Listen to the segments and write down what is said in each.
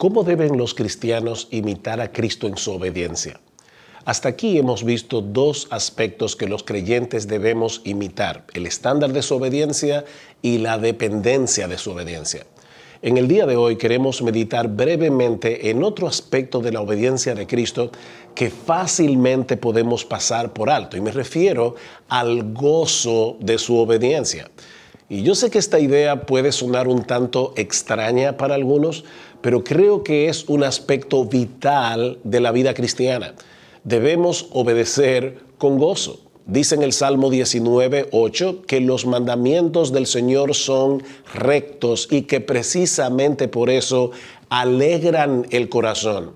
¿Cómo deben los cristianos imitar a Cristo en su obediencia? Hasta aquí hemos visto dos aspectos que los creyentes debemos imitar, el estándar de su obediencia y la dependencia de su obediencia. En el día de hoy queremos meditar brevemente en otro aspecto de la obediencia de Cristo que fácilmente podemos pasar por alto, y me refiero al gozo de su obediencia. Y yo sé que esta idea puede sonar un tanto extraña para algunos, pero creo que es un aspecto vital de la vida cristiana. Debemos obedecer con gozo. Dice en el Salmo 19, 8, que los mandamientos del Señor son rectos y que precisamente por eso alegran el corazón.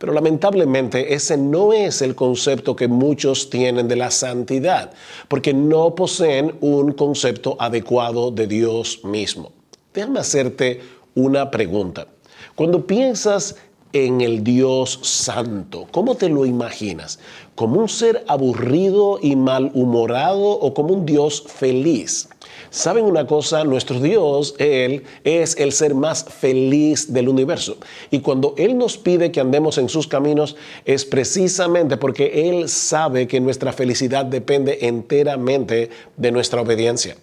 Pero lamentablemente ese no es el concepto que muchos tienen de la santidad, porque no poseen un concepto adecuado de Dios mismo. Déjame hacerte una pregunta. Cuando piensas en el Dios santo, ¿cómo te lo imaginas? ¿Como un ser aburrido y malhumorado o como un Dios feliz? ¿Saben una cosa? Nuestro Dios, Él, es el ser más feliz del universo. Y cuando Él nos pide que andemos en sus caminos, es precisamente porque Él sabe que nuestra felicidad depende enteramente de nuestra obediencia.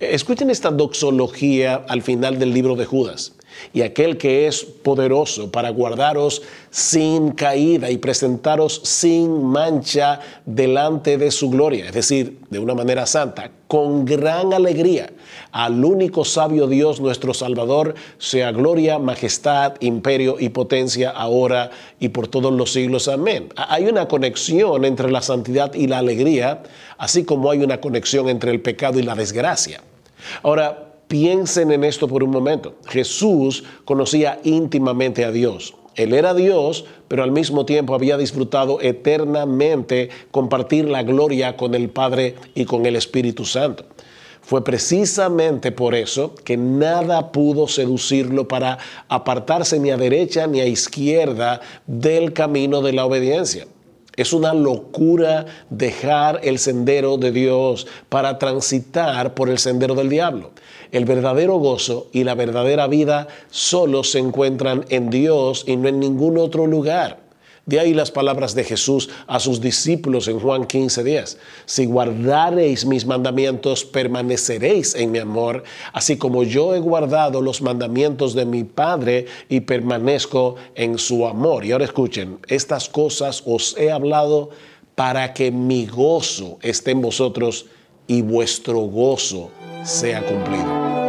Escuchen esta doxología al final del libro de Judas y aquel que es poderoso para guardaros sin caída y presentaros sin mancha delante de su gloria, es decir, de una manera santa, con gran alegría, al único sabio Dios nuestro Salvador, sea gloria, majestad, imperio y potencia ahora y por todos los siglos. Amén. Hay una conexión entre la santidad y la alegría, así como hay una conexión entre el pecado y la desgracia. Ahora, Piensen en esto por un momento. Jesús conocía íntimamente a Dios. Él era Dios, pero al mismo tiempo había disfrutado eternamente compartir la gloria con el Padre y con el Espíritu Santo. Fue precisamente por eso que nada pudo seducirlo para apartarse ni a derecha ni a izquierda del camino de la obediencia. Es una locura dejar el sendero de Dios para transitar por el sendero del diablo. El verdadero gozo y la verdadera vida solo se encuentran en Dios y no en ningún otro lugar. De ahí las palabras de Jesús a sus discípulos en Juan días. Si guardareis mis mandamientos, permaneceréis en mi amor, así como yo he guardado los mandamientos de mi Padre y permanezco en su amor. Y ahora escuchen, estas cosas os he hablado para que mi gozo esté en vosotros y vuestro gozo sea cumplido.